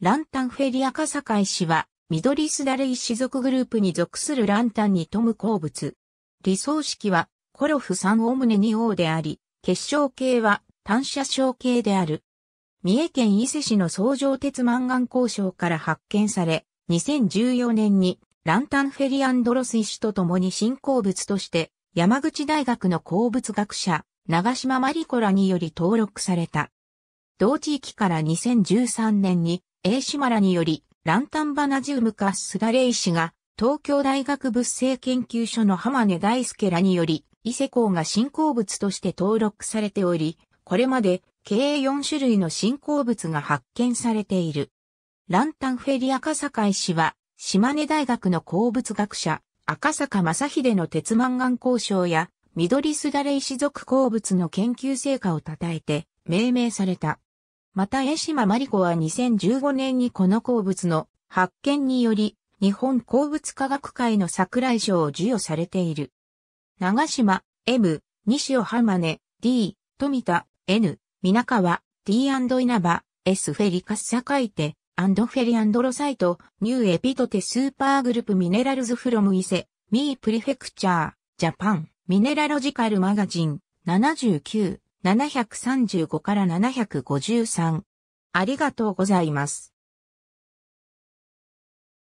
ランタンフェリアカイ氏は、ミドリスダレイ氏族グループに属するランタンに富む鉱物。理想式は、コロフ3オムネ2王であり、結晶系は単車晶系である。三重県伊勢市の創上鉄満願交渉から発見され、2014年にランタンフェリアンドロス氏と共に新鉱物として、山口大学の鉱物学者、長島マリコらにより登録された。同地域から2013年に A マラにより、ランタンバナジウムかダレイ氏が、東京大学物性研究所の浜根大輔らにより、伊勢港が新鉱物として登録されており、これまで計4種類の新鉱物が発見されている。ランタンフェリ赤坂氏は、島根大学の鉱物学者、赤坂正秀の鉄マンガン交渉や、緑すだれ石属鉱物の研究成果を称えて、命名された。また江島真理子は2015年にこの鉱物の発見により、日本鉱物科学会の桜井賞を授与されている。長島、M、西尾浜根、D、富田、N、皆川、D& 稲葉、S フェリカスサカイテ、アンドフェリアンドロサイト、ニューエピトテスーパーグループミネラルズフロムイセ、ミープリフェクチャー、ジャパン、ミネラロジカルマガジン、79。735から753。ありがとうございます。